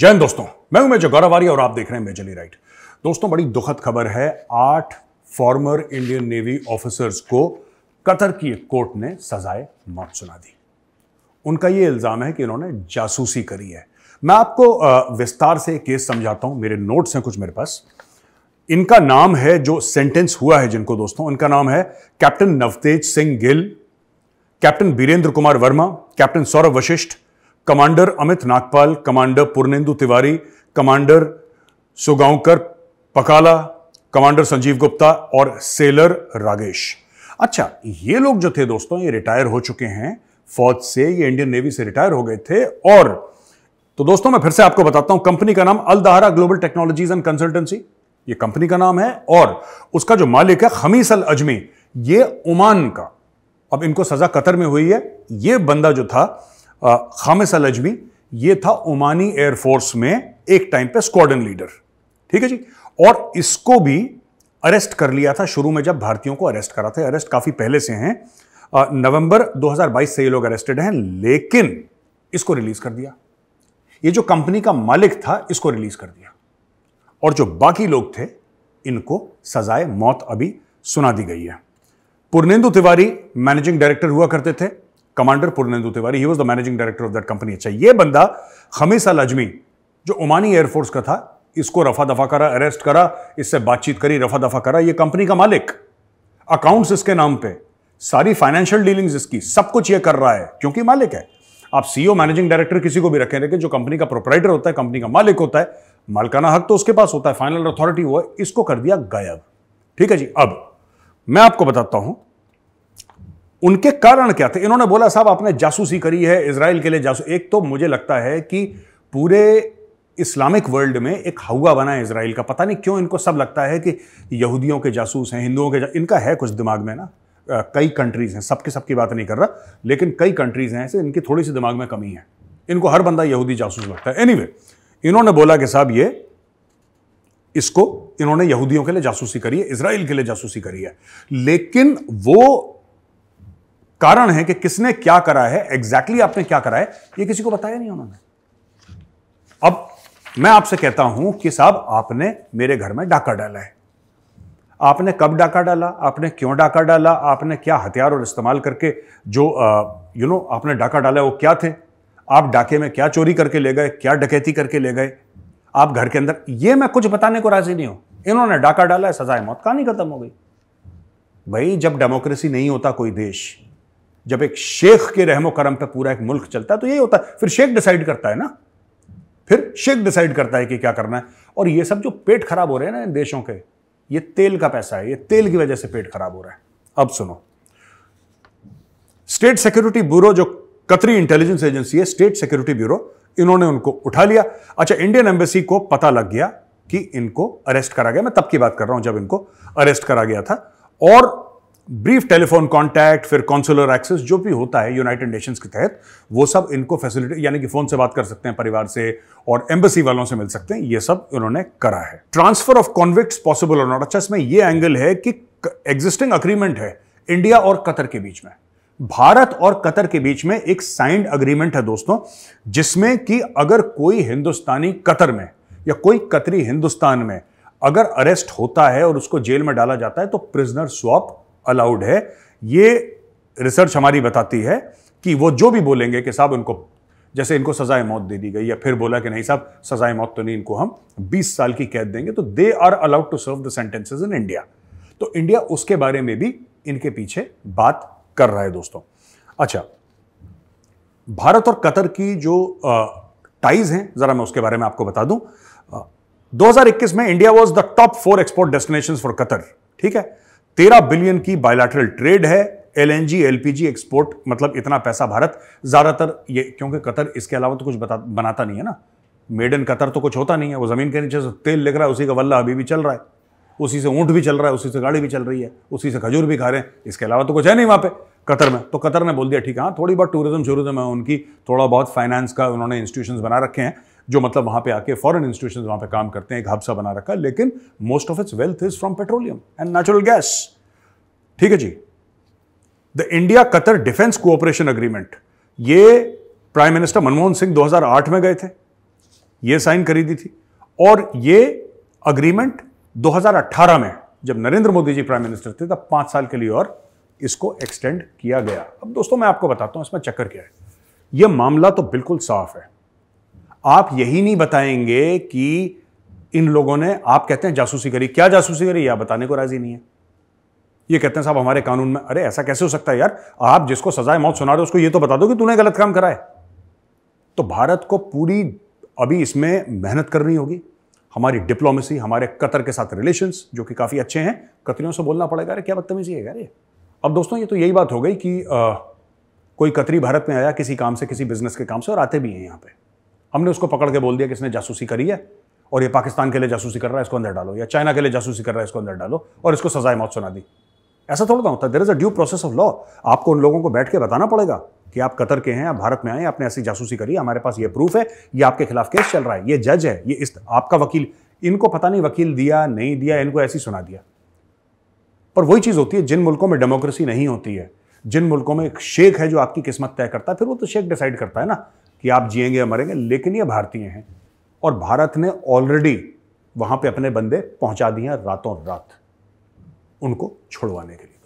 जय दोस्तों मैं हूं मेजर गौरवारी और आप देख रहे हैं मेजली राइट दोस्तों बड़ी दुखद खबर है आठ फॉर्मर इंडियन नेवी ऑफिसर्स को कतर की एक कोर्ट ने सजाए मौत सुना दी उनका यह इल्ज़ाम है कि इन्होंने जासूसी करी है मैं आपको विस्तार से केस समझाता हूं मेरे नोट्स हैं कुछ मेरे पास इनका नाम है जो सेंटेंस हुआ है जिनको दोस्तों उनका नाम है captain Navtej Singh Gill captain Birendra Kumar Verma captain Saurabh Vashisht commander Amit Nagpal commander Purnendu Tiwari commander Sugunakar Pakala commander Sanjeev Gupta और सेलर रागेश अच्छा ये लोग जो थे दोस्तों ये रिटायर हो चुके हैं फौज से ये इंडियन नेवी से रिटायर हो गए थे और तो दोस्तों मैं फिर से आपको बताता हूं कंपनी का नाम Al Dahra global technologies and consultancy ये कंपनी का नाम है और उसका जो मालिक है खमीस अल अजमी ये ओमान का अब इनको सजा कतर में हुई है ये बंदा जो था खामिस अजमी ये था ओमानी एयरफोर्स में एक टाइम पे स्क्वाडन लीडर ठीक है जी और इसको भी अरेस्ट कर लिया था शुरू में जब भारतीयों को अरेस्ट करा था अरेस्ट काफ़ी पहले से हैं नवंबर 2022 से ये लोग अरेस्टेड हैं लेकिन इसको रिलीज कर दिया ये जो कंपनी का मालिक था इसको रिलीज कर दिया और जो बाकी लोग थे इनको सजाए मौत अभी सुना दी गई है पूर्णेंदु तिवारी मैनेजिंग डायरेक्टर हुआ करते थे commander Purnendu Tiwari he was the managing director of that company अच्छा ये बंदा हमीस अल अजमी जो ओमानी एयरफोर्स का था इसको रफा दफा करा अरेस्ट करा इससे बातचीत करी रफा दफा करा ये कंपनी का मालिक अकाउंट्स इसके नाम पे सारी फाइनेंशियल डीलिंग्स इसकी सब कुछ ये कर रहा है क्योंकि मालिक है आप सीईओ मैनेजिंग डायरेक्टर किसी को भी रखें लेकिन जो कंपनी का प्रोपराइटर होता है कंपनी का मालिक होता है मालकाना हक तो उसके पास होता है फाइनल अथॉरिटी वो है इसको कर दिया गायब ठीक है जी अब मैं आपको बताता हूं उनके कारण क्या थे इन्होंने बोला साहब आपने जासूसी करी है इसराइल के लिए जासू एक तो मुझे लगता है कि पूरे इस्लामिक वर्ल्ड में एक हवा बना है इसराइल का पता नहीं क्यों इनको सब लगता है कि यहूदियों के जासूस हैं हिंदुओं के इनका है कुछ दिमाग में ना कई कंट्रीज़ हैं सबके सबकी बात नहीं कर रहा लेकिन कई कंट्रीज़ हैं ऐसे इनकी थोड़ी सी दिमाग में कमी है इनको हर बंदा यहूदी जासूस लगता है एनी anyway, इन्होंने बोला कि साहब ये इसको इन्होंने यहूदियों के लिए जासूसी करी है इसराइल के लिए जासूसी करी है लेकिन वो कारण है कि किसने क्या करा है एग्जैक्टली exactly आपने क्या करा है ये किसी को बताया नहीं उन्होंने अब मैं आपसे कहता हूं कि साहब आपने मेरे घर में डाका डाला है आपने कब डाका डाला आपने क्यों डाका डाला आपने क्या हथियार और इस्तेमाल करके जो यू नो आपने डाका डाला वो क्या थे आप डाके में क्या चोरी करके ले गए क्या डकैती करके ले गए आप घर के अंदर ये मैं कुछ बताने को राजी नहीं हूं इन्होंने डाका डाला है सजाए मौत कहानी खत्म हो गई भाई जब डेमोक्रेसी नहीं होता कोई देश जब एक शेख के रहमो करम पर पूरा एक मुल्क चलता है तो यही होता है फिर शेख डिसाइड करता है ना फिर शेख डिसाइड करता है कि क्या करना है और ये सब जो पेट खराब हो रहे हैं ना इन देशों के ये तेल का पैसा है ये तेल की वजह से पेट खराब हो रहा है अब सुनो स्टेट सिक्योरिटी ब्यूरो जो कतरी इंटेलिजेंस एजेंसी है स्टेट सिक्योरिटी ब्यूरो इन्होंने उनको उठा लिया अच्छा इंडियन एम्बेसी को पता लग गया कि इनको अरेस्ट करा गया मैं तब की बात कर रहा हूं जब इनको अरेस्ट करा गया था और ब्रीफ टेलीफोन कांटेक्ट फिर कॉन्सुलर एक्सेस जो भी होता है यूनाइटेड नेशंस के तहत वो सब इनको फैसिलिटी यानी कि फ़ोन से बात कर सकते हैं परिवार से और एम्बेसी वालों से मिल सकते हैं ये सब उन्होंने करा है ट्रांसफर ऑफ कॉन्विक्ट पॉसिबल और नॉट अच्छा इसमें यह एंगल है कि एग्जिस्टिंग अग्रीमेंट है इंडिया और कतर के बीच में भारत और कतर के बीच में एक साइंड अग्रीमेंट है दोस्तों जिसमें कि अगर कोई हिंदुस्तानी कतर में या कोई कतरी हिंदुस्तान में अगर अरेस्ट होता है और उसको जेल में डाला जाता है तो प्रिजनर स्वॉप अलाउड है ये रिसर्च हमारी बताती है कि वो जो भी बोलेंगे कि साहब उनको जैसे इनको सजाए मौत दे दी गई या फिर बोला कि नहीं साहब सजाए मौत तो नहीं इनको हम 20 साल की कैद देंगे तो they are allowed to serve the sentences in India तो इंडिया उसके बारे में भी इनके पीछे बात कर रहा है दोस्तों अच्छा भारत और कतर की जो टाइज हैं जरा मैं उसके बारे में आपको बता दूं 2021 में India was the top four export destination for Qatar ठीक है तेरह बिलियन की बायोलैटरल ट्रेड है एलएनजी एलपीजी एक्सपोर्ट मतलब इतना पैसा भारत ज़्यादातर ये क्योंकि कतर इसके अलावा तो कुछ बता बनाता नहीं है ना मेड इन कतर तो कुछ होता नहीं है वो ज़मीन के नीचे से तेल लिख रहा है उसी का वल्ला अभी भी चल रहा है उसी से ऊँट भी चल रहा है उसी से गाड़ी भी चल रही है उसी से खजूर भी खा रहे हैं इसके अलावा तो कुछ है नहीं वहाँ पे कतर में तो कतर ने बोल दिया ठीक है हाँ थोड़ी बहुत टूरिज्म शूरिज्म है उनकी थोड़ा बहुत फाइनेंस का उन्होंने इंस्टीट्यूशन बना रखे हैं जो मतलब वहाँ पे आके फॉरेन इंस्टीट्यूशन वहाँ पे काम करते हैं एक हब सा बना रखा है लेकिन most of its wealth is from petroleum and natural gas ठीक है जी the India Qatar defence cooperation agreement ये प्राइम मिनिस्टर मनमोहन सिंह 2008 में गए थे ये साइन करी दी थी और ये अग्रीमेंट 2018 में जब नरेंद्र मोदी जी प्राइम मिनिस्टर थे तब पांच साल के लिए और इसको एक्सटेंड किया गया अब दोस्तों मैं आपको बताता हूं इसमें चक्कर क्या है यह मामला तो बिल्कुल साफ है आप यही नहीं बताएंगे कि इन लोगों ने आप कहते हैं जासूसी करी क्या जासूसी करी या बताने को राजी नहीं है ये कहते हैं साहब हमारे कानून में अरे ऐसा कैसे हो सकता है यार आप जिसको सजाए मौत सुना रहे हो उसको ये तो बता दो कि तूने गलत काम करा है तो भारत को पूरी अभी इसमें मेहनत करनी होगी हमारी डिप्लोमेसी हमारे कतर के साथ रिलेशंस जो कि काफ़ी अच्छे हैं कतरियों से बोलना पड़ेगा अरे क्या बदतमीजी है यार ये अब दोस्तों ये तो यही बात हो गई कि आ, कोई कतरी भारत में आया किसी काम से किसी बिजनेस के काम से और आते भी हैं यहाँ पे हमने उसको पकड़ के बोल दिया कि इसने जासूसी करी है और ये पाकिस्तान के लिए जासूसी कर रहा है इसको अंदर डालो या चाइना के लिए जासूसी कर रहा है इसको अंदर डालो और इसको सजाए मौत सुना दी ऐसा थोड़ा ना होता है there is a due process of law आपको उन लोगों को बैठ के बताना पड़ेगा कि आप कतर के हैं आप भारत में आए आपने ऐसी जासूसी करी हमारे पास ये प्रूफ है ये आपके खिलाफ केस चल रहा है ये जज है ये इस आपका वकील इनको पता नहीं वकील दिया नहीं दिया इनको ऐसी सुना दिया पर वही चीज़ होती है जिन मुल्कों में डेमोक्रेसी नहीं होती है जिन मुल्कों में एक शेख है जो आपकी किस्मत तय करता है फिर वो तो शेख डिसाइड करता है ना कि आप जिएंगे या मरेंगे लेकिन ये भारतीय हैं और भारत ने ऑलरेडी वहाँ पे अपने बंदे पहुँचा दिए हैं रातों रात उनको छुड़वाने के लिए